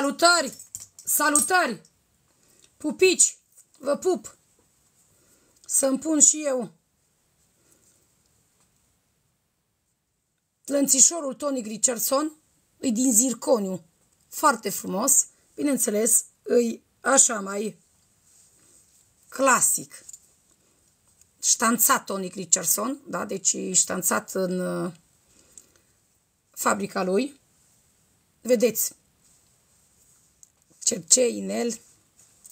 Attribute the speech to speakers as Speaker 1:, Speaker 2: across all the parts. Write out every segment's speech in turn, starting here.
Speaker 1: Salutări! Salutări! Pupici, vă pup! Să-mi pun și eu lănțișorul Tony Richardson, e din zirconiu, foarte frumos, bineînțeles, e așa mai clasic. Ștanțat Tony Richardson, da? deci e ștanțat în uh, fabrica lui. Vedeți, cercei, inel,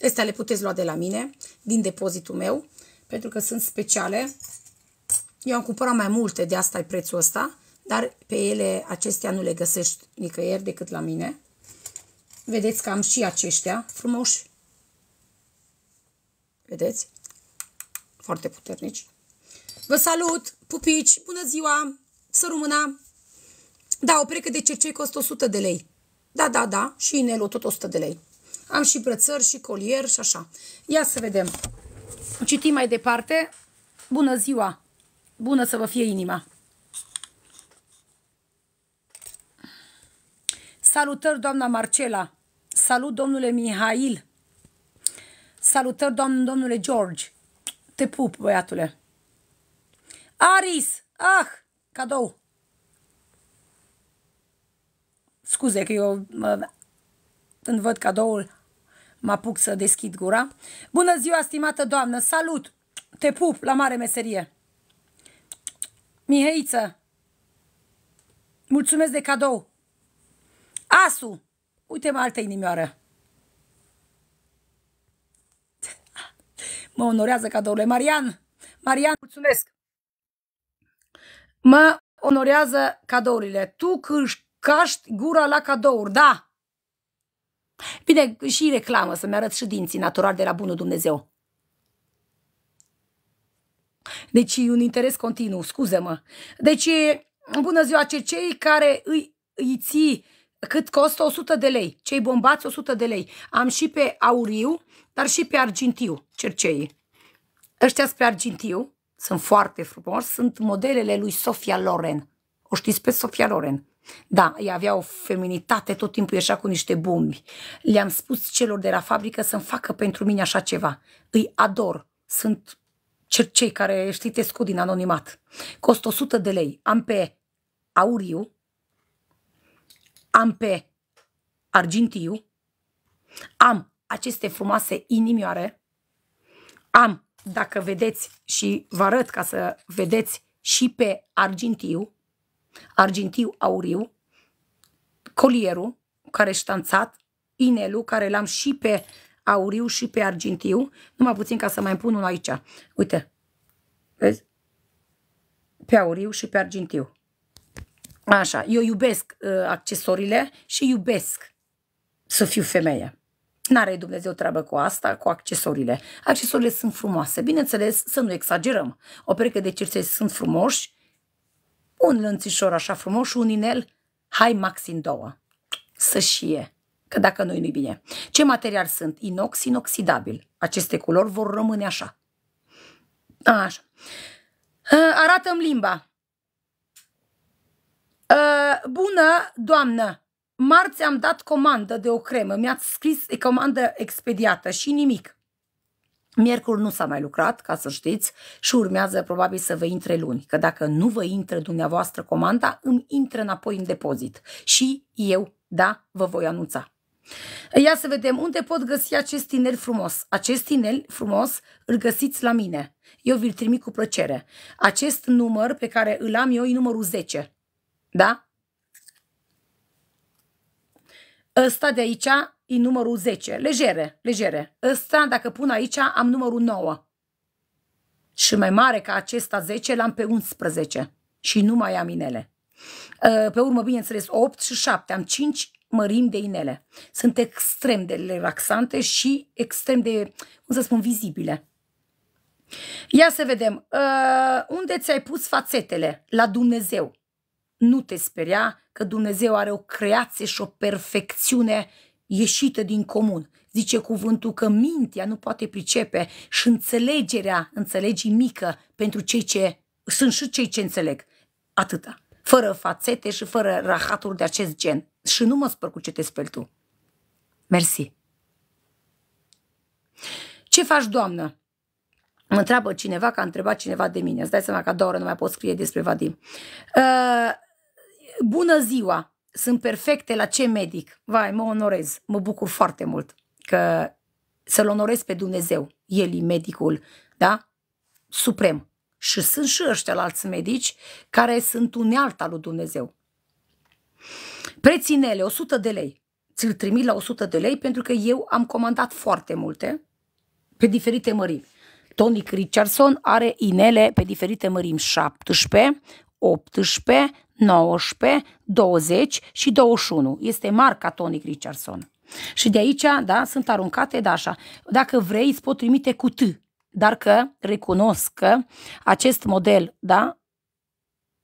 Speaker 1: Astea le puteți lua de la mine, din depozitul meu, pentru că sunt speciale. Eu am cumpărat mai multe, de asta e prețul ăsta, dar pe ele acestea nu le găsești nicăieri decât la mine. Vedeți că am și aceștia frumoși. Vedeți? Foarte puternici. Vă salut! Pupici! Bună ziua! Să rămâna! Da, o precă de cercei costă 100 de lei. Da, da, da. Și inelul tot 100 de lei. Am și brățări, și colier și așa. Ia să vedem. Citim mai departe. Bună ziua! Bună să vă fie inima! Salutări, doamna Marcela! Salut, domnule Mihail! Salutări, doamn, domnule George! Te pup, băiatule! Aris! Ah! Cadou! Scuze că eu mă, când văd cadoul mă apuc să deschid gura. Bună ziua, stimată doamnă! Salut! Te pup la mare meserie! Miheiță! Mulțumesc de cadou! Asu! Uite-mă altă inimioară! Mă onorează cadourile. Marian! Marian, mulțumesc! Mă onorează cadourile. Tu câștigi caști gura la cadouri, da! Bine, și reclamă să-mi arăt și dinții natural de la bunul Dumnezeu. Deci e un interes continuu, scuză-mă. Deci, bună ziua, ce cei care îi, îi ții cât costă 100 de lei, cei bombați 100 de lei. Am și pe auriu, dar și pe argintiu cerceii. Ăștia spre argintiu, sunt foarte frumoși, sunt modelele lui Sofia Loren. O știți pe Sofia Loren? Da, ea avea o feminitate, tot timpul ieșea cu niște bumbi. Le-am spus celor de la fabrică să-mi facă pentru mine așa ceva. Îi ador. Sunt cei care, știi, te din anonimat. Costă 100 de lei. Am pe auriu, am pe argintiu, am aceste frumoase inimioare, am, dacă vedeți și vă arăt ca să vedeți, și pe argintiu, argintiu-auriu, colierul care ștanțat, inelul care l-am și pe auriu și pe argintiu, numai puțin ca să mai pun unul aici. Uite, vezi? Pe auriu și pe argintiu. Așa, eu iubesc uh, accesorile și iubesc să fiu femeie. N-are Dumnezeu treabă cu asta, cu accesorile. Accesoriile sunt frumoase. Bineînțeles, să nu exagerăm. O pereche de cerței sunt frumoși, un lănțișor așa frumos și un inel, hai maxim două. Să șie, că dacă noi nu-i bine. Ce material sunt? Inox, inoxidabil. Aceste culori vor rămâne așa. Așa. Arată-mi limba. Bună, doamnă! Marți am dat comandă de o cremă, mi-ați scris comandă expediată și nimic. Miercuri nu s-a mai lucrat, ca să știți, și urmează probabil să vă intre luni, că dacă nu vă intre dumneavoastră comanda, îmi intră înapoi în depozit și eu, da, vă voi anunța. Ia să vedem unde pot găsi acest inel frumos. Acest inel frumos îl găsiți la mine. Eu vi-l trimit cu plăcere. Acest număr pe care îl am eu e numărul 10. Da? Ăsta de aici e numărul 10. Legere, legere. Ăsta, dacă pun aici, am numărul 9. Și mai mare ca acesta 10, l-am pe 11 și nu mai am inele. Ă, pe urmă, bineînțeles, 8 și 7. Am 5 mărimi de inele. Sunt extrem de relaxante și extrem de, cum să spun, vizibile. Ia să vedem. Uh, unde ți-ai pus fațetele? La Dumnezeu. Nu te speria că Dumnezeu are o creație și o perfecțiune ieșită din comun. Zice cuvântul că mintea nu poate pricepe și înțelegerea înțelegii mică pentru cei ce sunt și cei ce înțeleg. Atâta. Fără fațete și fără rahaturi de acest gen. Și nu mă spăr cu ce te speli tu. Mersi. Ce faci, doamnă? Mă întreabă cineva că a întrebat cineva de mine. Îți dai seama că a doua oră nu mai pot scrie despre Vadim. Uh, bună ziua! sunt perfecte la ce medic. Vai, mă onorez, mă bucur foarte mult că să-L onorez pe Dumnezeu. El e medicul, da? Suprem. Și sunt și ăștia alți medici care sunt unealta lui Dumnezeu. Preținele, 100 de lei. Ți-l trimit la 100 de lei pentru că eu am comandat foarte multe pe diferite mărimi. Tony Richardson are inele pe diferite mărimi 17, 18, 19, 20 și 21. Este marca Tonic Richardson. Și de aici, da, sunt aruncate, da, așa. Dacă vrei, îți pot trimite cu T. Dar că recunosc că acest model, da,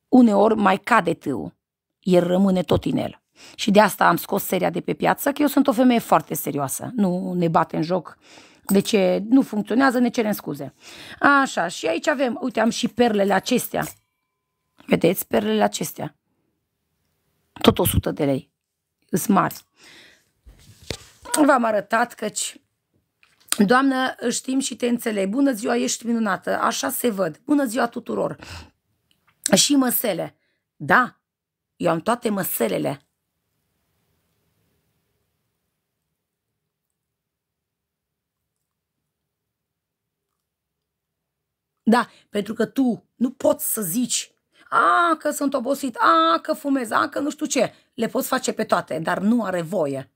Speaker 1: uneori mai cade tâul. El rămâne tot inel. Și de asta am scos seria de pe piață, că eu sunt o femeie foarte serioasă. Nu ne bate în joc de ce nu funcționează, ne cerem scuze. Așa, și aici avem, uite, am și perlele acestea. Vedeți perlele acestea. Tot 100 de lei. Sunt mari. V-am arătat căci Doamnă, știm și te înțeleg. Bună ziua, ești minunată. Așa se văd. Bună ziua tuturor. Și măsele. Da, eu am toate măselele. Da, pentru că tu nu poți să zici a, că sunt obosit, a, că fumez, a, că nu știu ce. Le poți face pe toate, dar nu are voie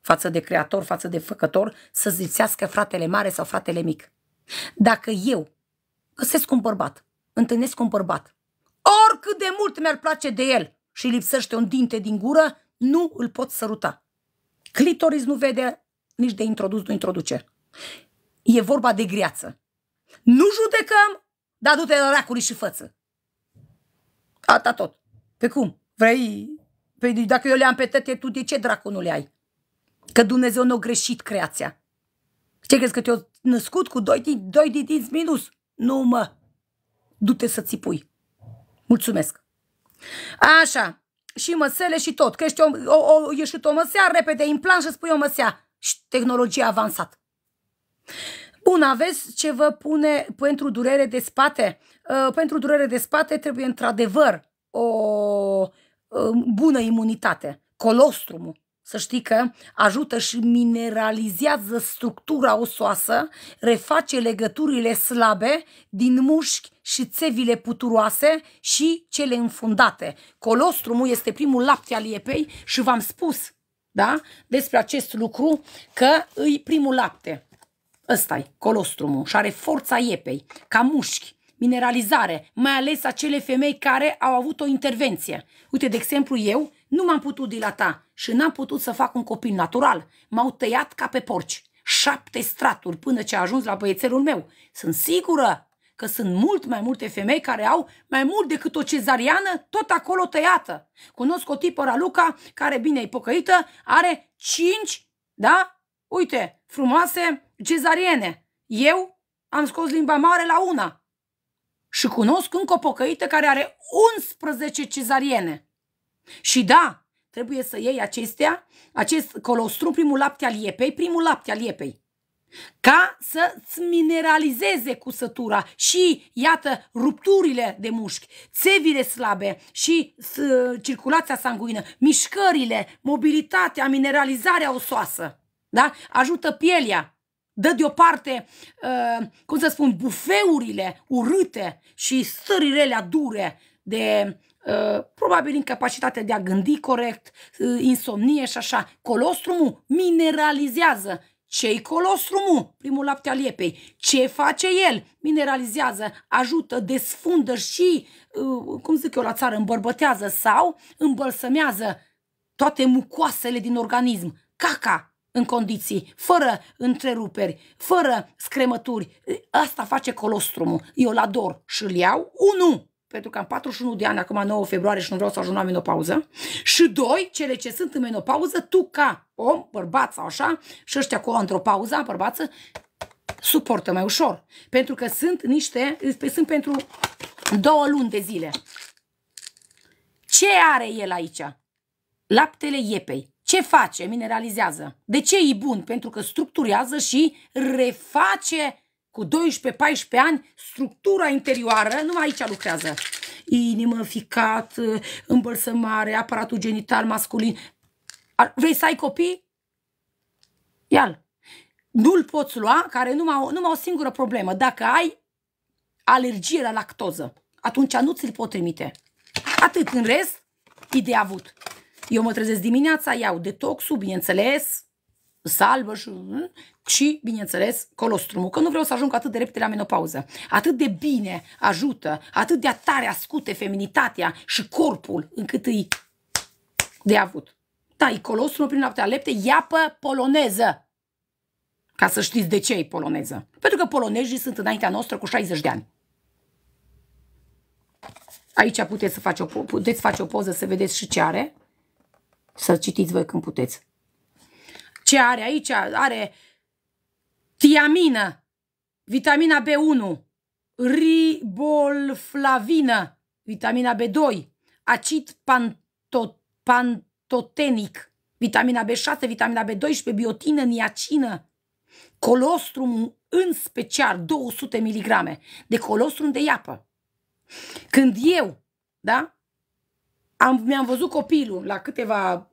Speaker 1: față de creator, față de făcător, să zițească fratele mare sau fratele mic. Dacă eu găsesc un bărbat, întâlnesc un bărbat, oricât de mult mi-ar place de el și lipsește un dinte din gură, nu îl pot săruta. Clitoris nu vede, nici de introdus nu introduce. E vorba de greață. Nu judecăm, dar du-te la și față ata tot. Pe cum? Vrei? Păi dacă eu le-am pe tăte, tu de ce dracu nu le ai? Că Dumnezeu nu a greșit creația. Ce crezi că te-a născut cu doi, doi din dinți minus? Nu mă! Du-te să pui. Mulțumesc. Așa, și măsele și tot. Că ești o, o, o, ieșit o măsea, repede, implant și spui o măsea. Și tehnologia avansat. Bun, aveți ce vă pune pentru durere de spate? Uh, pentru durere de spate trebuie într-adevăr o uh, bună imunitate, colostrumul. Să știi că ajută și mineralizează structura osoasă, reface legăturile slabe din mușchi și țevile puturoase și cele înfundate. Colostrumul este primul lapte al iepei și v-am spus da? despre acest lucru că îi primul lapte. Ăsta-i colostrumul și are forța iepei, ca mușchi, mineralizare, mai ales acele femei care au avut o intervenție. Uite, de exemplu, eu nu m-am putut dilata și n-am putut să fac un copil natural. M-au tăiat ca pe porci. Șapte straturi până ce a ajuns la băiețelul meu. Sunt sigură că sunt mult mai multe femei care au mai mult decât o cezariană tot acolo tăiată. Cunosc o tipă, Raluca, care bine e pocăită, are cinci, da? Uite, frumoase cezariene. Eu am scos limba mare la una și cunosc încă o pocăită care are 11 cezariene. Și da, trebuie să iei acestea, acest colostrum, primul lapte al iepei, primul lapte al iepei, ca să-ți mineralizeze cusătura și, iată, rupturile de mușchi, țevile slabe și circulația sanguină, mișcările, mobilitatea, mineralizarea osoasă. Da? Ajută pielea, dă deoparte, uh, cum să spun, bufeurile urâte și stările dure de uh, probabil incapacitatea de a gândi corect, uh, insomnie și așa. Colostrumul mineralizează. Ce-i colostrumul? Primul lapte al iepei. Ce face el? Mineralizează, ajută, desfundă și, uh, cum zic eu la țară, îmbărbătează sau îmbălsămează toate mucoasele din organism. Caca, în condiții, fără întreruperi, fără scremături. Asta face colostrumul. Eu l-ador și îl iau. Unu, pentru că am 41 de ani, acum 9 februarie și nu vreau să ajung la menopauză. Și doi, cele ce sunt în menopauză, tu ca om, bărbat sau așa, și ăștia cu într-o pauză, bărbață, suportă mai ușor. Pentru că sunt niște, sunt pentru două luni de zile. Ce are el aici? Laptele iepei. Ce face? Mineralizează. De ce e bun? Pentru că structurează și reface cu 12-14 ani structura interioară, numai aici lucrează. Inimă, ficat, îmbălsămare, aparatul genital masculin. Vrei să ai copii? Iar. Nu-l poți lua, care numai, numai o singură problemă. Dacă ai alergie la lactoză, atunci nu ți-l pot trimite. Atât în rest, e de avut. Eu mă trezesc dimineața, iau detoxul, bineînțeles, salvă și, hm? și, bineînțeles, colostrumul, că nu vreau să ajung atât de repede la menopauză. Atât de bine ajută, atât de tare ascute feminitatea și corpul încât îi de avut. Da, colostrumul prin noaptea lepte e poloneză. Ca să știți de ce e poloneză. Pentru că polonezii sunt înaintea noastră cu 60 de ani. Aici puteți, să face o, puteți face o poză să vedeți și ce are. Să-l citiți voi când puteți. Ce are aici? Are tiamină, vitamina B1, ribolflavină, vitamina B2, acid pantot, pantotenic, vitamina B6, vitamina B12, biotină, niacină, colostrum în special 200 mg de colostrum de iapă. Când eu, da, am, mi-am văzut copilul la câteva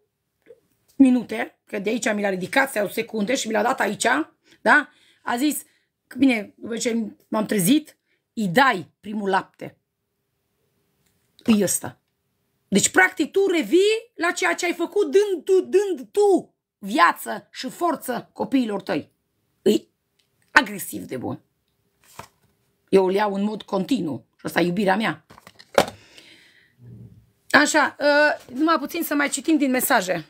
Speaker 1: minute, că de aici mi l-a ridicat, sau secunde și mi l-a dat aici, da? A zis, bine, după ce m-am trezit, îi dai primul lapte. Îi păi ăsta. Deci, practic, tu revii la ceea ce ai făcut dând tu, dând tu viață și forță copiilor tăi. Îi agresiv de bun. Eu îl iau în mod continuu și asta e iubirea mea. Așa, uh, numai puțin să mai citim din mesaje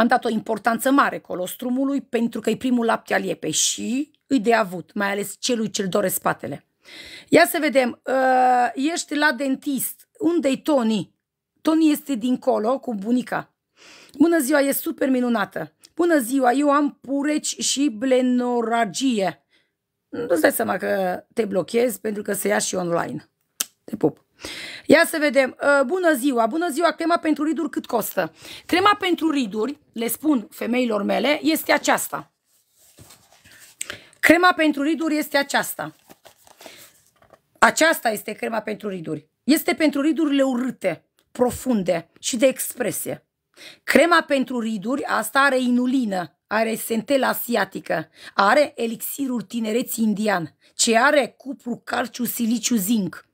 Speaker 1: am dat o importanță mare colostrumului pentru că e primul lapte al iepei și îi de avut, mai ales celui ce-l dore spatele. Ia să vedem, uh, ești la dentist, unde-i Tony? Tony este dincolo cu bunica. Bună ziua, e super minunată. Bună ziua, eu am pureci și blenoragie. Nu-ți dai seama că te blochezi pentru că se ia și online. Te pup. Ia să vedem. Uh, bună ziua! Bună ziua! Crema pentru riduri cât costă? Crema pentru riduri, le spun femeilor mele, este aceasta. Crema pentru riduri este aceasta. Aceasta este crema pentru riduri. Este pentru ridurile urâte, profunde și de expresie. Crema pentru riduri, asta are inulină, are sentela asiatică, are elixirul tinereții indian, ce are cupru, calciu, siliciu, zinc,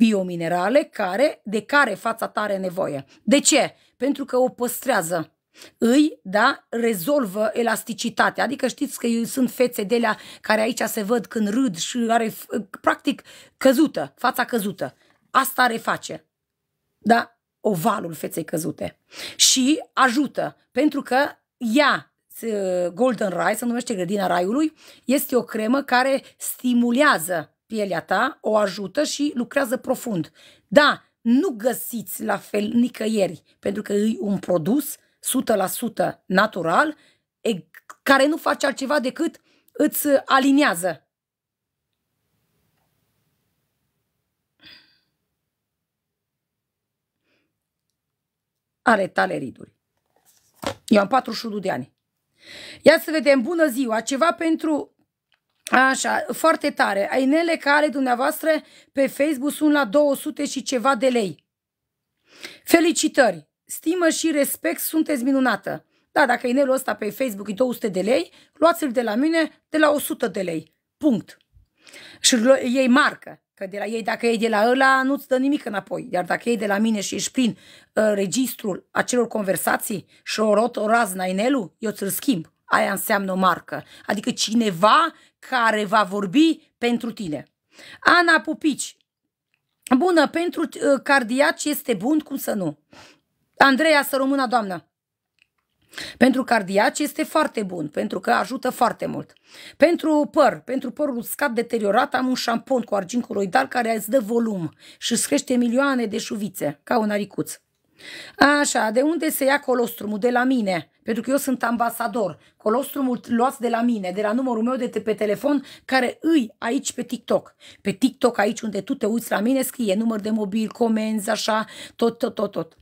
Speaker 1: biominerale care, de care fața ta are nevoie. De ce? Pentru că o păstrează îi, da, rezolvă elasticitatea. Adică știți că eu sunt fețe de la care aici se văd când râd și are practic căzută, fața căzută. Asta reface. Da? Ovalul feței căzute. Și ajută, pentru că ea Golden Rai, se numește grădina raiului, este o cremă care stimulează pielea ta, o ajută și lucrează profund. Da, nu găsiți la fel nicăieri, pentru că e un produs 100% natural, care nu face altceva decât îți aliniază. are tale riduri. Eu am 41 de ani. Ia să vedem, bună ziua, ceva pentru Așa, foarte tare. Ainele care dumneavoastră pe Facebook sunt la 200 și ceva de lei. Felicitări! Stimă și respect, sunteți minunată! Da, dacă inelul ăsta pe Facebook e 200 de lei, luați-l de la mine de la 100 de lei. Punct. Și ei marcă. Că de la ei, dacă e de la ăla, nu-ți dă nimic înapoi. Iar dacă e de la mine și ești prin uh, registrul acelor conversații și o rot o razna inelul, eu ți-l schimb aia înseamnă o marcă, adică cineva care va vorbi pentru tine. Ana Pupici, bună, pentru uh, cardiaci este bun, cum să nu? Andreea, să rămână doamnă. Pentru cardiac este foarte bun, pentru că ajută foarte mult. Pentru păr, pentru părul uscat deteriorat, am un șampon cu argint coloidal care îți dă volum și îți crește milioane de șuvițe, ca un aricuț. Așa, de unde se ia colostrumul? De la mine pentru că eu sunt ambasador. Colostrumul luați de la mine, de la numărul meu de te- pe telefon, care îi aici pe TikTok. Pe TikTok, aici unde tu te uiți la mine, scrie număr de mobil, comenzi, așa, tot, tot, tot, tot.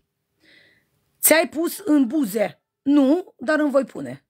Speaker 1: Ți-ai pus în buze? Nu, dar îmi voi pune.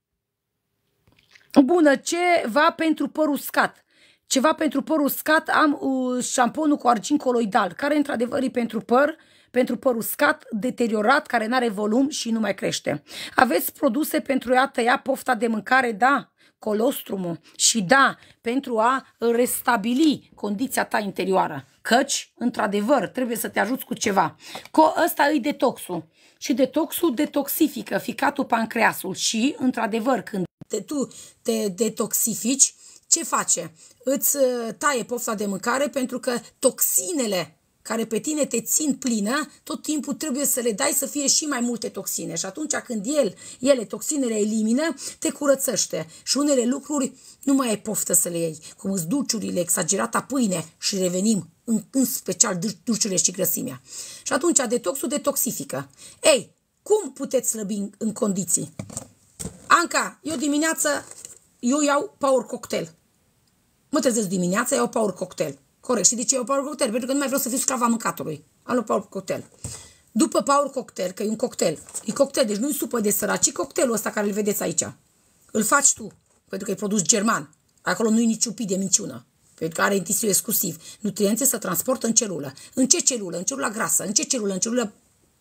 Speaker 1: Bună, ceva pentru păr uscat. Ceva pentru păr uscat, am uh, șamponul cu argint coloidal, care într-adevăr e pentru păr, pentru păr uscat, deteriorat, care nu are volum și nu mai crește. Aveți produse pentru a tăia pofta de mâncare? Da, colostrumul și da, pentru a restabili condiția ta interioară. Căci, într-adevăr, trebuie să te ajuți cu ceva. Co ăsta îi detoxul. Și detoxul detoxifică ficatul pancreasul și, într-adevăr, când te, tu te detoxifici, ce face? Îți uh, taie pofta de mâncare pentru că toxinele care pe tine te țin plină, tot timpul trebuie să le dai să fie și mai multe toxine. Și atunci când el, ele, toxinele elimină, te curățește. Și unele lucruri nu mai e poftă să le iei, cum îți dulciurile, exagerata pâine și revenim în, în special dulciurile și grăsimea. Și atunci detoxul detoxifică. Ei, cum puteți slăbi în, în condiții? Anca, eu dimineață, eu iau power cocktail. Mă trezesc dimineața, iau power cocktail. Corect. Și de ce e Power Cocktail? Pentru că nu mai vreau să fiu sclava mâncatului. Am luat Power Cocktail. După Power Cocktail, că e un cocktail, e cocktail, deci nu-i supă de săraci, ci cocktailul ăsta care îl vedeți aici. Îl faci tu, pentru că e produs german. Acolo nu-i nici pic de minciună pentru că are intisiu exclusiv. nutriențe se transportă în celulă. În ce celulă? În celula grasă. În ce celulă? În celulă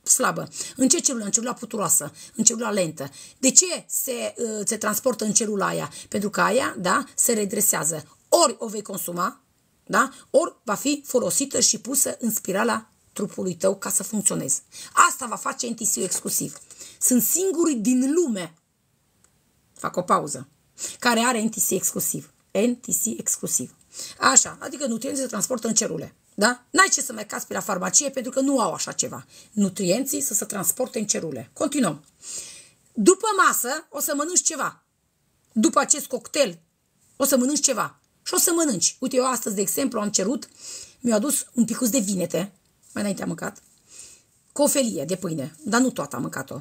Speaker 1: slabă. În ce celulă? În celula puturoasă. În celula lentă. De ce se, uh, se transportă în celula aia? Pentru că aia, da, se redresează. Ori o vei consuma, da? ori va fi folosită și pusă în spirala trupului tău ca să funcționeze. Asta va face NTC exclusiv. Sunt singurii din lume, fac o pauză, care are NTC exclusiv. NTC exclusiv. Așa, adică nutrienții se transportă în cerule. Da? N-ai ce să mai cazi la farmacie pentru că nu au așa ceva. Nutrienții să se transporte în cerule. Continuăm. După masă o să mănânci ceva. După acest cocktail o să mănânci ceva și o să mănânci. Uite, eu astăzi, de exemplu, am cerut, mi-au adus un picuț de vinete, mai înainte am mâncat, cu o felie de pâine, dar nu toată am mâncat-o.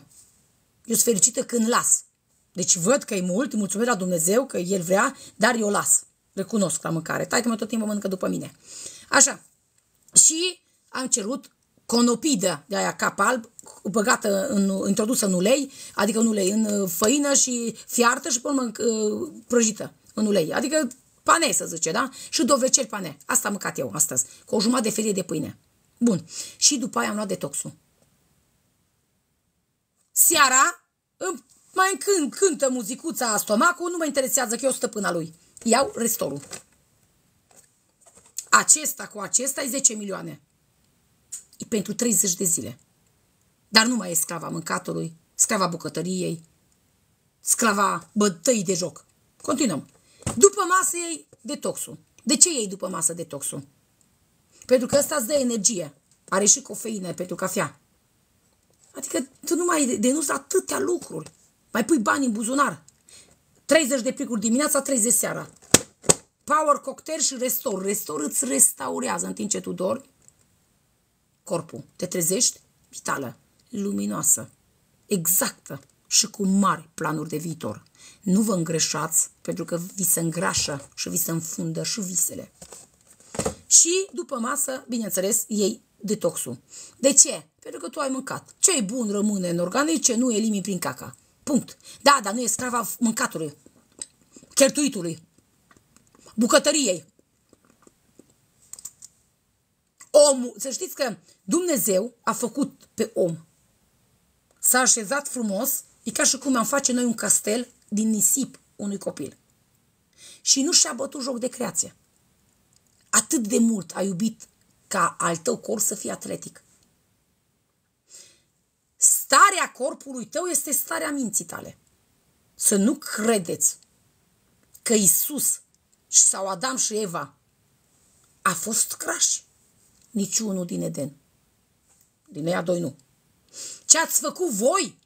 Speaker 1: Eu sunt fericită când las. Deci văd că e mult, îi mulțumesc la Dumnezeu că El vrea, dar eu las. Recunosc la mâncare. Tai că mă tot timpul mănâncă după mine. Așa. Și am cerut conopidă de aia cap alb, băgată, în, introdusă în ulei, adică în ulei, în făină și fiartă și până uh, prăjită în ulei. Adică pane să zice, da? Și dovecel pane. Asta am mâncat eu astăzi, cu o jumătate de felie de pâine. Bun. Și după aia am luat detoxul. Seara mai încânt, cântă muzicuța stomacul, nu mă interesează că eu stăpâna lui. Iau restorul. Acesta cu acesta e 10 milioane. E pentru 30 de zile. Dar nu mai e sclava mâncatului, sclava bucătăriei, sclava bătăii de joc. Continuăm. După masă iei detoxul. De ce iei după masă detoxul? Pentru că ăsta îți dă energie. Are și cofeină pentru cafea. Adică tu nu mai denunți atâtea lucruri. Mai pui bani în buzunar. 30 de plicuri dimineața, 30 seara. Power cocktail și restor. Restor îți restaurează în timp ce tu dormi corpul. Te trezești vitală, luminoasă, exactă și cu mari planuri de viitor. Nu vă îngreșați, pentru că vi se îngrașă și vi se înfundă și visele. Și după masă, bineînțeles, ei detoxul. De ce? Pentru că tu ai mâncat. ce e bun rămâne în organe, ce nu elimini prin caca. Punct. Da, dar nu e sclava mâncatului, cheltuitului, bucătăriei. Omul, să știți că Dumnezeu a făcut pe om. S-a așezat frumos, e ca și cum am face noi un castel din nisip unui copil. Și nu și-a bătut joc de creație. Atât de mult a iubit ca al tău corp să fie atletic. Starea corpului tău este starea minții tale. Să nu credeți că Isus sau Adam și Eva a fost craș. Niciunul din Eden. Din ea doi nu. Ce ați făcut voi,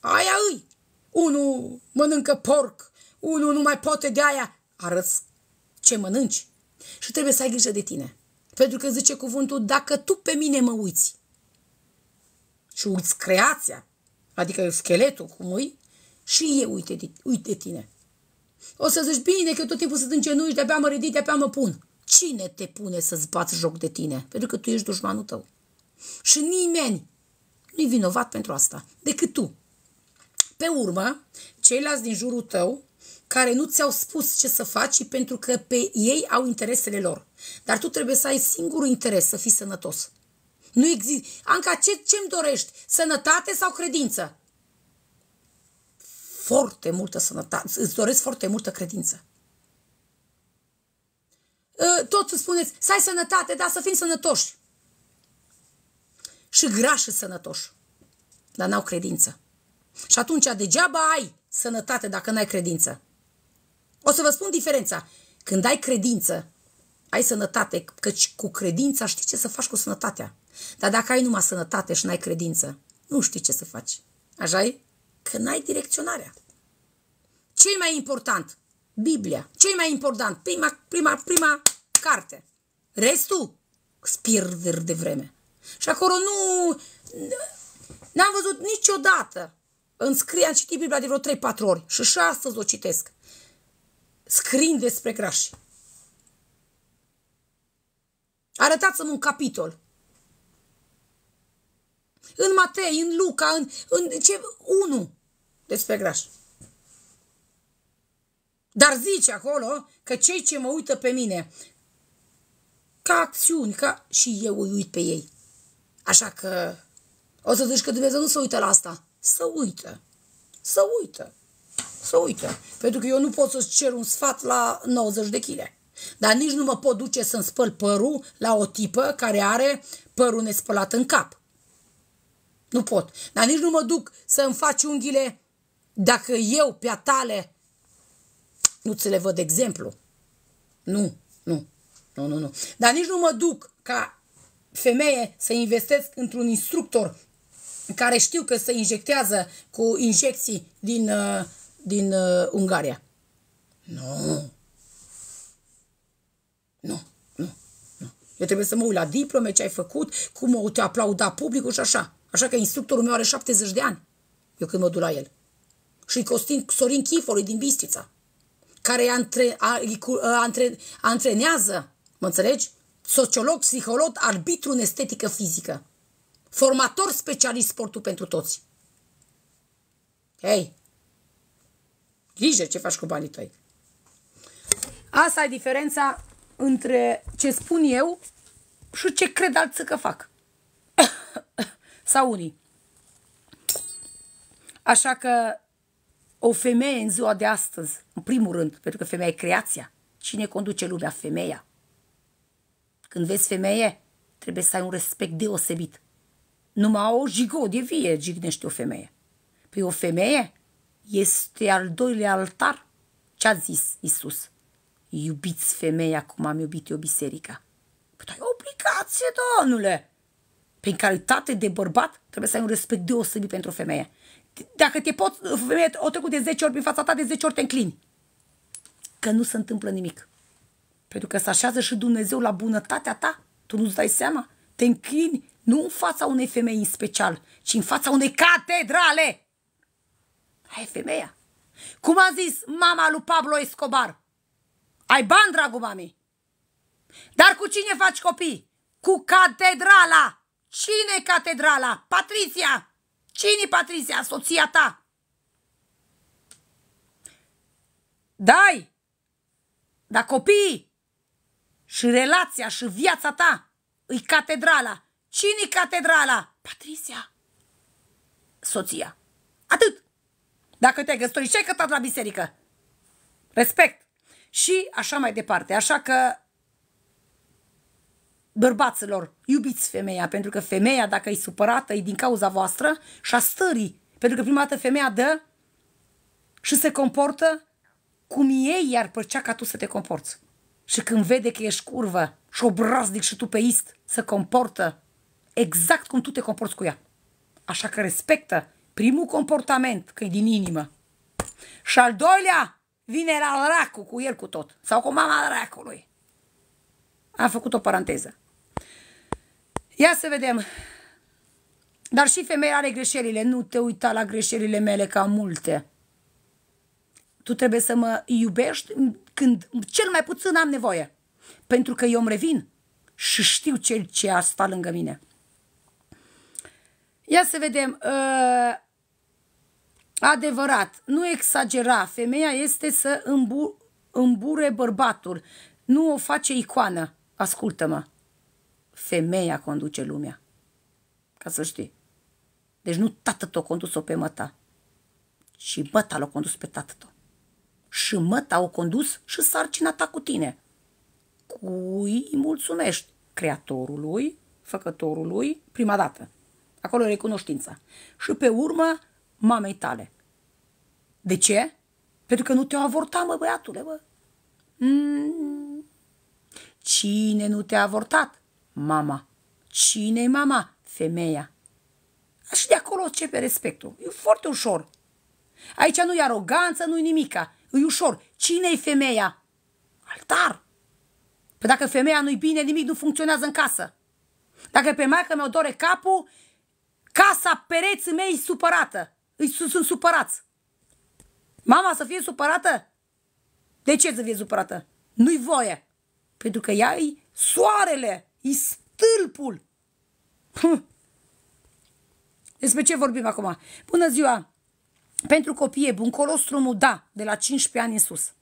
Speaker 1: aia îi unul mănâncă porc, unul nu mai poate de aia, arăți ce mănânci și trebuie să ai grijă de tine. Pentru că zice cuvântul, dacă tu pe mine mă uiți și uiți creația, adică scheletul cum îi, și eu uite de, uite tine. O să zici, bine că tot timpul sunt în genunchi, de-abia mă ridic, de-abia mă pun. Cine te pune să-ți bați joc de tine? Pentru că tu ești dușmanul tău. Și nimeni nu-i vinovat pentru asta, decât tu. Pe urmă, ceilalți din jurul tău, care nu ți-au spus ce să faci, pentru că pe ei au interesele lor. Dar tu trebuie să ai singurul interes, să fii sănătos. Nu există. Anca, ce, ce-mi dorești? Sănătate sau credință? Foarte multă sănătate. Îți doresc foarte multă credință. Ă, tot îți spuneți, să ai sănătate, dar să fim sănătoși. Și grași sănătoși. Dar n-au credință. Și atunci degeaba ai sănătate dacă n-ai credință. O să vă spun diferența. Când ai credință, ai sănătate, căci cu credința știi ce să faci cu sănătatea. Dar dacă ai numai sănătate și n-ai credință, nu știi ce să faci. așa e? Că n-ai direcționarea. ce mai important? Biblia. ce mai important? Prima, prima, prima carte. Restul? Spirder de vreme. Și acolo nu... N-am văzut niciodată îmi scrie, am citit Biblia de vreo 3-4 ori și și astăzi o citesc. Scriind despre grași. Arătați-mi un capitol. În Matei, în Luca, în, în ce? Unu despre graș. Dar zice acolo că cei ce mă uită pe mine ca acțiuni, ca și eu îi uit pe ei. Așa că o să zici că Dumnezeu nu se uită la asta să uită. Să uită. Să uită. Pentru că eu nu pot să-ți cer un sfat la 90 de chile. Dar nici nu mă pot duce să-mi spăl părul la o tipă care are părul nespălat în cap. Nu pot. Dar nici nu mă duc să-mi faci unghiile dacă eu, pe tale, nu ți le văd exemplu. Nu, nu, nu, nu, nu. Dar nici nu mă duc ca femeie să investesc într-un instructor care știu că se injectează cu injecții din, uh, din uh, Ungaria. Nu. Nu, nu, nu. Eu trebuie să mă uit la diplome, ce ai făcut, cum o te aplauda publicul și așa. Așa că instructorul meu are 70 de ani. Eu când mă duc la el. Și Costin Sorin Chiforui din Bistrița, care antre, a, antre, antrenează, mă înțelegi? Sociolog, psiholog, arbitru în estetică fizică. Formator specialist sportul pentru toți. Hei! Grijă ce faci cu banii tăi. Asta e diferența între ce spun eu și ce cred alții că fac. Sau unii. Așa că o femeie în ziua de astăzi, în primul rând, pentru că femeia e creația. Cine conduce lumea? Femeia. Când vezi femeie, trebuie să ai un respect deosebit numai o jigodie vie jignește o femeie. Păi o femeie este al doilea altar. Ce a zis Isus? Iubiți femeia cum am iubit eu biserica. Păi ai da, obligație, domnule! Prin calitate de bărbat trebuie să ai un respect deosebit pentru femeie. Dacă te pot, femeie, o trecut de 10 ori prin fața ta, de 10 ori te înclini. Că nu se întâmplă nimic. Pentru că se așează și Dumnezeu la bunătatea ta. Tu nu-ți dai seama? Te înclini nu în fața unei femei în special, ci în fața unei catedrale. Aia e femeia. Cum a zis mama lui Pablo Escobar? Ai bani, dragul mami. Dar cu cine faci copii? Cu catedrala. Cine e catedrala? Patricia. cine e Patricia? Soția ta. Dai! Dar copiii și relația și viața ta îi catedrala cine catedrala? Patricia. Soția. Atât. Dacă te-ai găstorit, ce ai cătat la biserică? Respect. Și așa mai departe. Așa că bărbaților, iubiți femeia, pentru că femeia, dacă e supărată, e din cauza voastră și a stării. Pentru că prima dată femeia dă și se comportă cum ei iar ar plăcea ca tu să te comporți. Și când vede că ești curvă și obraznic și peist se comportă exact cum tu te comporți cu ea. Așa că respectă primul comportament, că e din inimă. Și al doilea vine la racu cu el cu tot. Sau cu mama racului. Am făcut o paranteză. Ia să vedem. Dar și femeia are greșelile. Nu te uita la greșelile mele ca multe. Tu trebuie să mă iubești când cel mai puțin am nevoie. Pentru că eu îmi revin și știu cel ce a stat lângă mine. Ia să vedem. Uh, adevărat, nu exagera. Femeia este să îmbu îmbure bărbatul. Nu o face icoană. Ascultă-mă. Femeia conduce lumea. Ca să știi. Deci nu tată o condus-o pe măta. Și măta l-a condus pe tată -o. Și măta o condus și sarcina ta cu tine. Cui îi mulțumești? Creatorului, făcătorului, prima dată. Acolo e recunoștința. Și pe urmă, mamei tale. De ce? Pentru că nu te-au avortat, mă, băiatule, mă. Mm. Cine nu te-a avortat? Mama. cine mama? Femeia. Și de acolo începe respectul. E foarte ușor. Aici nu e aroganță, nu i nimica. E ușor. Cine-i femeia? Altar. Păi dacă femeia nu-i bine, nimic nu funcționează în casă. Dacă pe maică mi-o dore capul, Casa pereții mei supărată. Îi sunt, sunt supărați. Mama să fie supărată? De ce să fie supărată? Nu-i voie. Pentru că ea e soarele, e stâlpul. Hm. Despre ce vorbim acum? Bună ziua! Pentru copii e bun colostrumul, da, de la 15 ani în sus.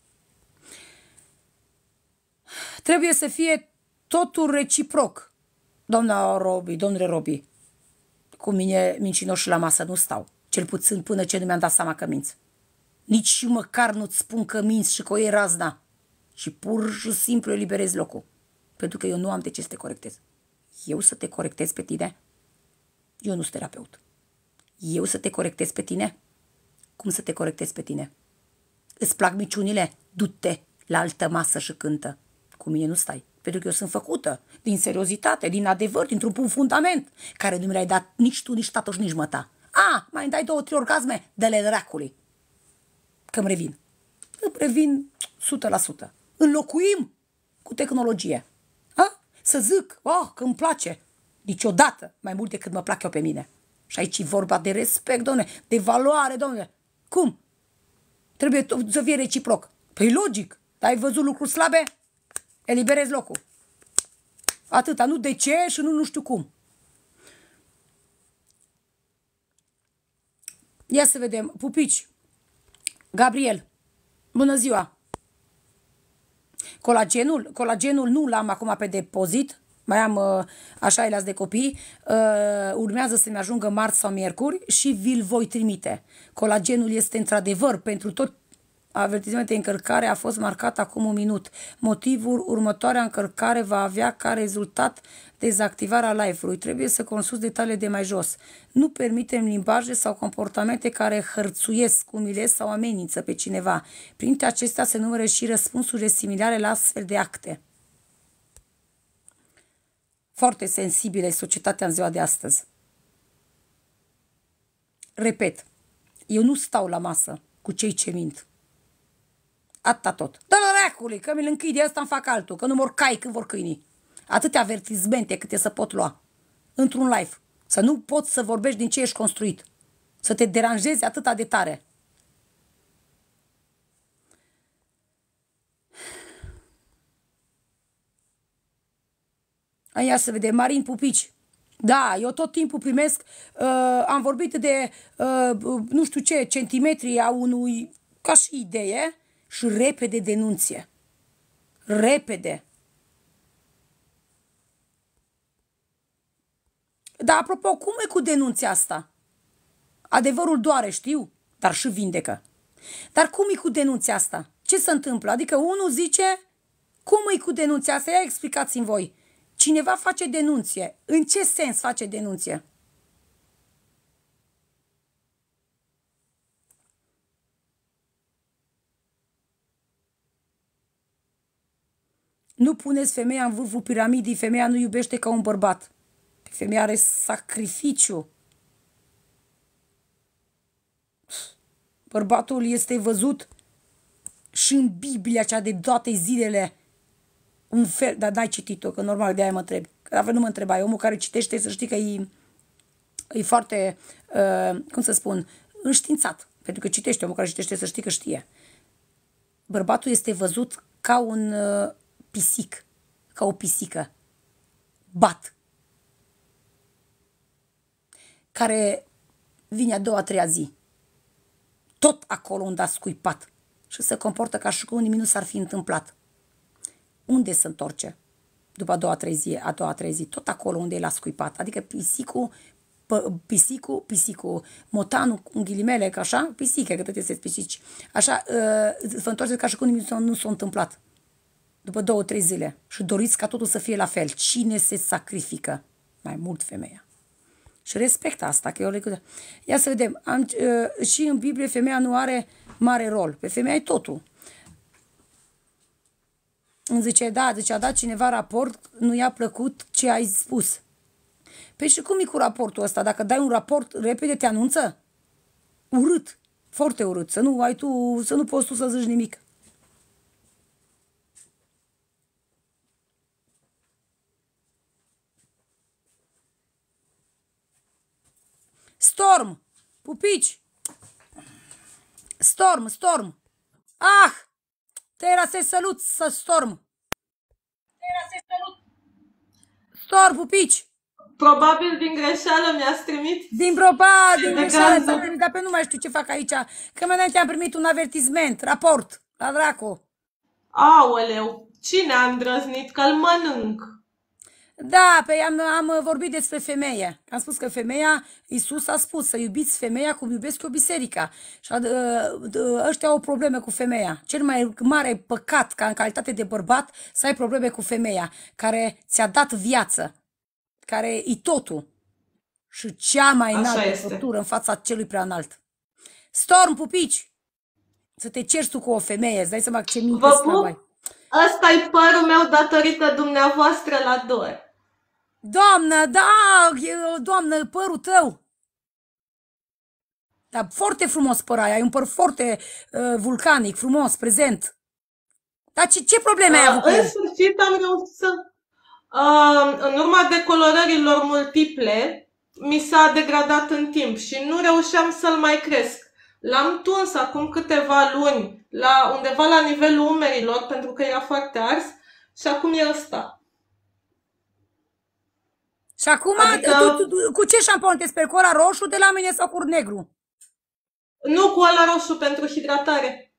Speaker 1: Trebuie să fie totul reciproc, doamna Robi, domnule Robi cu mine mincinoși la masă nu stau, cel puțin până ce nu mi-am dat seama că minț. Nici și măcar nu-ți spun că minț și că o e razna. Și pur și simplu eliberez locul. Pentru că eu nu am de ce să te corectez. Eu să te corectez pe tine? Eu nu sunt terapeut. Eu să te corectez pe tine? Cum să te corectez pe tine? Îți plac miciunile? Du-te la altă masă și cântă. Cu mine nu stai. Pentru că eu sunt făcută din seriozitate, din adevăr, dintr-un bun fundament, care nu mi l-ai dat nici tu, nici tatăl nici măta. A, mai îmi dai două, trei orgasme, de-le dracului. Că îmi revin. Îmi revin 100%. Înlocuim cu tehnologie. A? Să zic, oh, că îmi place. Niciodată mai mult decât mă plac eu pe mine. Și aici e vorba de respect, domne, de valoare, domne. Cum? Trebuie să fie reciproc. Păi logic. Dar ai văzut lucruri slabe? Eliberez locul. Atâta, nu de ce și nu nu știu cum. Ia să vedem. Pupici. Gabriel. Bună ziua. Colagenul, colagenul nu l-am acum pe depozit. Mai am uh, așa eleați de copii. Uh, urmează să-mi ajungă marți sau miercuri și vi-l voi trimite. Colagenul este într-adevăr pentru tot avertizment de încărcare a fost marcat acum un minut. Motivul, următoarea încărcare va avea ca rezultat dezactivarea live-ului. Trebuie să consulți detaliile de mai jos. Nu permitem limbaje sau comportamente care hărțuiesc, umilesc sau amenință pe cineva. Printre acestea se numără și răspunsurile similare la astfel de acte. Foarte sensibile societatea în ziua de astăzi. Repet, eu nu stau la masă cu cei ce mint Atâta tot. Dă dracului, că mi-l închide asta, îmi fac altul, că nu mor cai când vor câinii. Atâtea avertizmente câte să pot lua. Într-un live. Să nu poți să vorbești din ce ești construit. Să te deranjezi atâta de tare. Ia să vedem, Marin Pupici. Da, eu tot timpul primesc, uh, am vorbit de, uh, nu știu ce, centimetri a unui, ca și idee, și repede denunție. Repede. Dar apropo, cum e cu denunția asta? Adevărul doare, știu, dar și vindecă. Dar cum e cu denunția asta? Ce se întâmplă? Adică unul zice, cum e cu denunția asta? Ia explicați-mi voi. Cineva face denunție. În ce sens face denunție? Nu puneți femeia în vârful piramidei, femeia nu iubește ca un bărbat. Femeia are sacrificiu. Bărbatul este văzut și în Biblia cea de toate zilele. Un fel, dar n-ai citit-o, că normal de-aia mă întreb. Că dacă nu mă întrebai. Omul care citește să știi că e, e foarte, uh, cum să spun, înștiințat. Pentru că citește, omul care citește să știi că știe. Bărbatul este văzut ca un uh, pisic, ca o pisică, bat, care vine a doua, a treia zi, tot acolo unde a scuipat și se comportă ca și cum nimic nu s-ar fi întâmplat. Unde se întorce? După a doua, a treia zi, a doua, a treia zi, tot acolo unde el a scuipat. Adică pisicul pisicul, pisicul, motanul, cu ghilimele, ca așa, pisică, că tot este pisici. Așa, uh, ă, vă întoarceți ca și cum nimic nu s-a întâmplat după două, trei zile și doriți ca totul să fie la fel. Cine se sacrifică? Mai mult femeia. Și respect asta, că e o legătură. Ia să vedem. Am, uh, și în Biblie femeia nu are mare rol. Pe femeia e totul. Îmi zice, da, deci a dat cineva raport, nu i-a plăcut ce ai spus. Păi și cum e cu raportul ăsta? Dacă dai un raport, repede te anunță? Urât. Foarte urât. Să nu ai tu, să nu poți tu să zici nimic. Storm! Pupici! Storm, Storm!
Speaker 2: Ah! Tera să salut, să Storm!
Speaker 1: Tera să salut!
Speaker 2: Storm, pupici! Probabil din greșeală mi a trimis. Din
Speaker 1: proba, din greșeală mi-a trimit, dar pe nu mai știu ce fac aici. Că mai am primit un avertisment, raport, la dracu. Aoleu, cine a îndrăznit că-l mănânc? Da, pe am, am vorbit despre femeie. Am spus că femeia, Isus a spus să iubiți femeia cum iubesc eu biserica. Și uh, uh, ăștia au probleme cu femeia. Cel mai mare păcat ca în calitate de bărbat să ai probleme cu femeia care ți-a dat viață, care e totul. Și cea mai înaltă structură în fața celui prea înalt. Storm, pupici! Să te ceri tu cu o femeie, îți dai seama ce minte Asta e părul meu datorită dumneavoastră la dor. Doamnă, da, doamnă, părul tău! Dar foarte frumos păr ai, ai un păr foarte uh, vulcanic,
Speaker 2: frumos, prezent. Dar ce, ce probleme ai avut? În sfârșit am reușit să... Uh, în urma decolorărilor multiple, mi s-a degradat în timp și nu reușeam să-l mai cresc. L-am tuns acum câteva luni, la undeva la nivelul umerilor, pentru că era foarte ars și acum e ăsta. Și acum, adică... tu, tu, cu ce șampon te speli? Cu ăla roșu
Speaker 1: de la mine sau cu negru? Nu, cu ăla roșu pentru hidratare.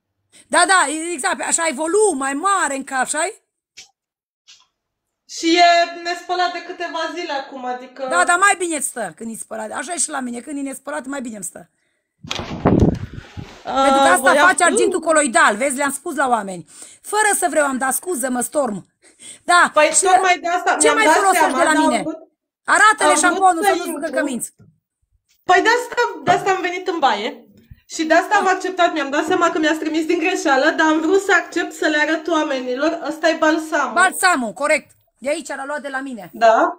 Speaker 1: Da, da, exact. Așa ai volum mai mare în cap, așa -i? Și e nespălat de câteva zile acum, adică... Da, dar mai bine stă când e spălat. Așa e și la mine, când e nespălat, mai bine îmi stă. A, ah, Pentru că asta face argintul uh! coloidal, vezi, le-am spus la oameni. Fără să vreau, am dat scuză, mă storm. Da, păi, și mai de asta ce mai folosești de la mine? Avut...
Speaker 2: Arată-le șamponul să nu căminți. Păi de asta, de asta am venit în baie. Și de asta am acceptat, mi-am dat seama că mi-ați trimis din greșeală, dar am vrut să accept să le arăt oamenilor. Ăsta e balsamul. Balsamul, corect. De aici l-a luat de la mine. Da.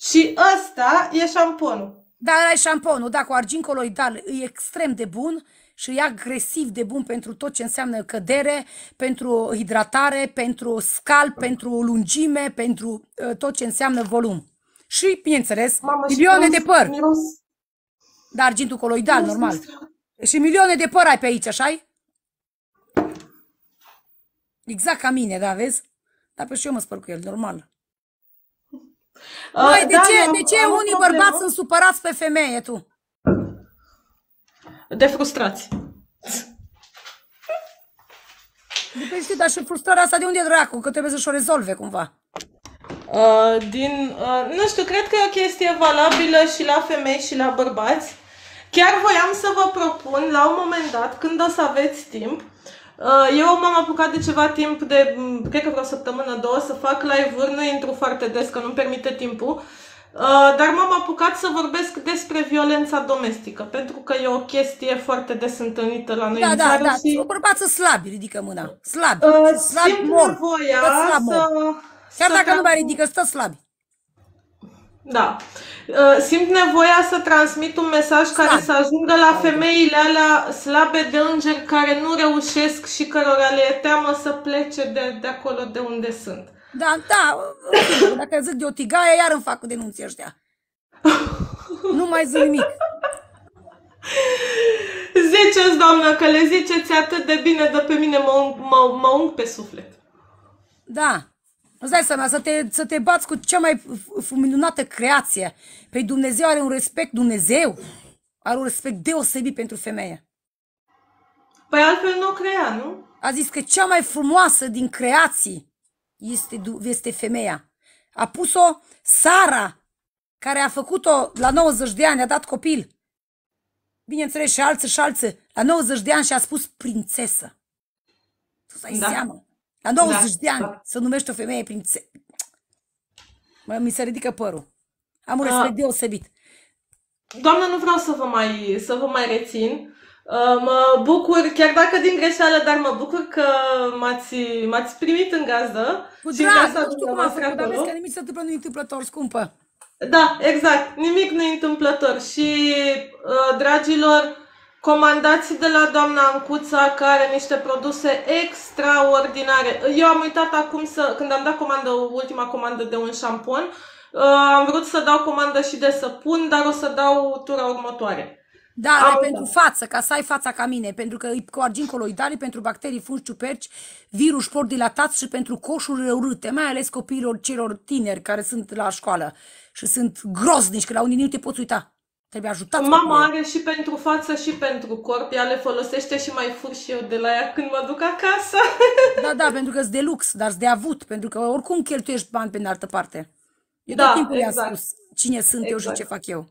Speaker 2: Și ăsta e șamponul.
Speaker 1: Da, ăla e șamponul, da, cu argint coloidal, e extrem de bun și e agresiv de bun pentru tot ce înseamnă cădere, pentru hidratare, pentru scal, da. pentru lungime, pentru uh, tot ce înseamnă volum. Și, bineînțeles, Mamă, milioane de păr. Miros. Dar argintul coloidal, miros, normal. Și milioane de păr ai pe aici, așa Exact ca mine, da, vezi? Dar pe și eu mă
Speaker 2: spăr cu el, normal.
Speaker 1: Ă, Măi, de, da, ce, de ce unii bărbați sunt supărați pe femeie, tu?
Speaker 2: de frustrați. Păi știi, dar și frustrarea asta de unde e dracu? Că trebuie să-și o rezolve cumva. Uh, din, uh, nu știu, cred că e o chestie valabilă și la femei și la bărbați. Chiar voiam să vă propun, la un moment dat, când o să aveți timp, uh, eu m-am apucat de ceva timp, de mm, cred că vreo săptămână, două, să fac live-uri, nu intru foarte des, că nu-mi permite timpul, Uh, dar m-am apucat să vorbesc despre violența domestică, pentru că e o chestie foarte des întâlnită la noi da, în da, Da, și... o bărbață slabi ridică mâna.
Speaker 1: Slabi. Uh, slabi simt mor. nevoia slab mor. să... Chiar să dacă nu mai ridică, stă slabi.
Speaker 2: Da. Uh, simt nevoia să transmit un mesaj Slab. care să ajungă la femeile alea slabe de îngeri care nu reușesc și cărora le e teamă să plece de, de acolo de unde sunt. Da, da, dacă zic de o tigaie, iar îmi fac cu denunții ăștia. Nu mai zic nimic. Ziceți, doamna, că le ziceți atât de bine, de pe mine mă, ung, mă, mă ung pe suflet.
Speaker 1: Da. Îți dai seama, să te, să te bați cu cea mai minunată creație. Păi Dumnezeu are un respect, Dumnezeu are un respect deosebit pentru femeie. Păi altfel nu o crea, nu? A zis că cea mai frumoasă din creații este, este femeia. A pus-o Sara, care a făcut-o la 90 de ani, a dat copil. Bineînțeles, și alții și alții. La 90 de ani și a spus prințesă.
Speaker 2: să da. seamă.
Speaker 1: La 90 da. de ani da. se numește o femeie
Speaker 2: prințesă. mi se ridică părul. Am un da. respect a... deosebit. Doamnă, nu vreau să vă mai, să vă mai rețin. Uh, mă bucur, chiar dacă din greșeală, dar mă bucur că m-ați, m-ați primit în gazdă. Cu drag, nu știu cum a făcut, dar vezi că nimic se întâmplă nu întâmplător, scumpă. Da, exact, nimic nu întâmplător și, uh, dragilor, comandați de la doamna Ancuța, care are niște produse extraordinare. Eu am uitat acum, să, când am dat comandă, ultima comandă de un șampon, uh, am vrut să dau comandă și de săpun, dar o să dau tura următoare. Da, dar pentru
Speaker 1: da. față, ca să ai fața ca mine, pentru că cu argint coloidale, pentru bacterii, fungi, ciuperci, virus, por dilatați și pentru coșuri urâte, mai ales copiilor celor tineri care sunt la școală și sunt groznici, că la unii nu te poți uita.
Speaker 2: Trebuie ajutat. Mama are și pentru față și pentru corp. Ea le folosește și mai fur și eu de la ea când mă duc acasă.
Speaker 1: Da, da, pentru că sunt de lux, dar sunt de avut, pentru că oricum cheltuiești bani pe în altă parte.
Speaker 2: Eu da, tot timpul exact. i-am spus
Speaker 1: cine sunt exact. eu și ce exact. fac eu.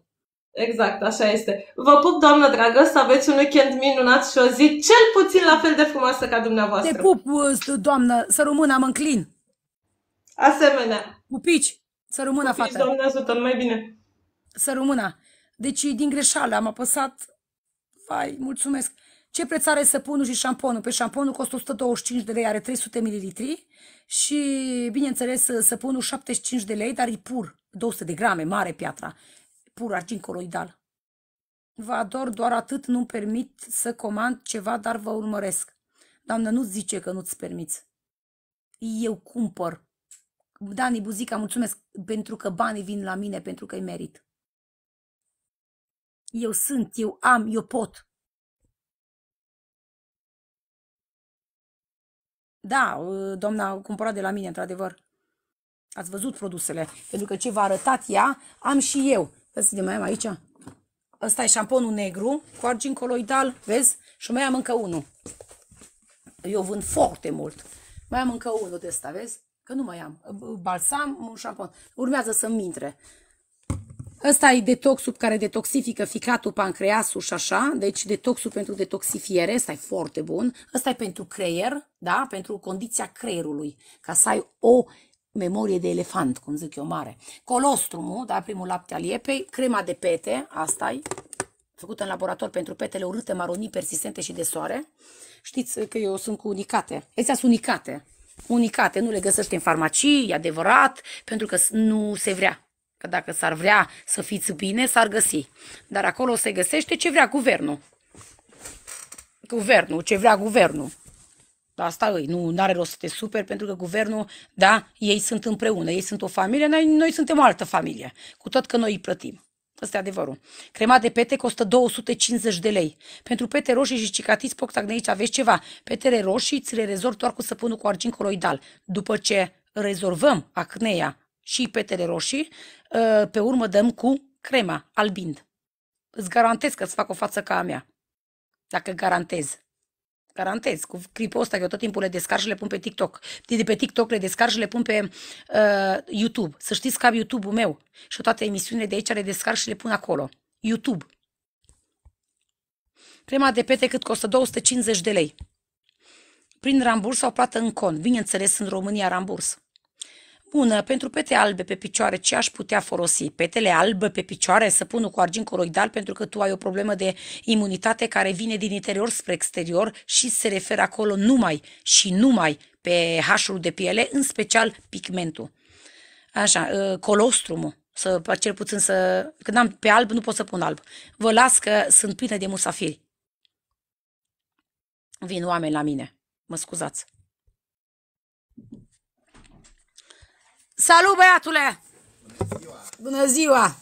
Speaker 2: Exact, așa este. Vă pup, doamnă dragă, să aveți un weekend minunat și o zi cel puțin la fel de frumoasă ca dumneavoastră. Te
Speaker 1: pup, doamnă, să rămână, mă înclin. Asemenea. Pupici, să rămână, Pupici, fată. doamne ajută, mai bine. Să rămână. Deci, din greșeală, am apăsat... Vai, mulțumesc. Ce preț are săpunul și șamponul? Pe păi șamponul costă 125 de lei, are 300 ml și, bineînțeles, săpunul 75 de lei, dar e pur, 200 de grame, mare piatra pur argint coloidal. Vă ador doar atât, nu mi permit să comand ceva, dar vă urmăresc. Doamnă, nu zice că nu-ți permiți. Eu cumpăr. Dani Buzica, mulțumesc pentru că banii vin la mine, pentru că i merit. Eu sunt, eu am, eu pot. Da, uh, doamna a cumpărat de la mine, într-adevăr. Ați văzut produsele, pentru că ce v-a arătat ea, am și eu. Vezi să mai am aici? Asta e șamponul negru cu argint coloidal, vezi? Și mai am încă unul. Eu vând foarte mult. Mai am încă unul de ăsta, vezi? Că nu mai am. Balsam, un șampon. Urmează să-mi intre. Ăsta e detoxul care detoxifică ficatul, pancreasul și așa, deci detoxul pentru detoxifiere, ăsta e foarte bun. Ăsta e pentru creier, da? pentru condiția creierului, ca să ai o memorie de elefant, cum zic eu mare. Colostrumul, da, primul lapte al iepei, crema de pete, asta e, făcută în laborator pentru petele urâte, maronii, persistente și de soare. Știți că eu sunt cu unicate. Astea sunt unicate. Unicate, nu le găsești în farmacii, e adevărat, pentru că nu se vrea. Că dacă s-ar vrea să fiți bine, s-ar găsi. Dar acolo se găsește ce vrea guvernul. Guvernul, ce vrea guvernul asta îi, nu are rost să te super pentru că guvernul, da, ei sunt împreună, ei sunt o familie, noi, noi suntem o altă familie, cu tot că noi îi plătim. Asta e adevărul. Crema de pete costă 250 de lei. Pentru pete roșii și cicatrici proctagne aici aveți ceva. Petele roșii ți le rezolv doar cu săpunul cu argint coloidal. După ce rezolvăm acnea și petele roșii, ă, pe urmă dăm cu crema albind. Îți garantez că îți fac o față ca a mea. Dacă garantez garantez, cu clipul ăsta, eu tot timpul le descarc și le pun pe TikTok. De pe TikTok le descarc și le pun pe uh, YouTube. Să știți că am YouTube-ul meu și toate emisiunile de aici le descarc și le pun acolo. YouTube. Crema de pete cât costă? 250 de lei. Prin ramburs sau plată în cont. Bineînțeles, în România ramburs. Bună, pentru pete albe pe picioare, ce aș putea folosi? Petele albe pe picioare, să pun cu argint coloidal pentru că tu ai o problemă de imunitate care vine din interior spre exterior și se referă acolo numai și numai pe hașul de piele, în special pigmentul. Așa, ă, colostrumul, să, cel puțin să... Când am pe alb, nu pot să pun alb. Vă las că sunt plină de musafiri. Vin oameni la mine. Mă scuzați. Salut, băiatule! Bună ziua! Bună ziua!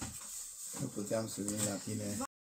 Speaker 2: Nu puteam să vin la tine.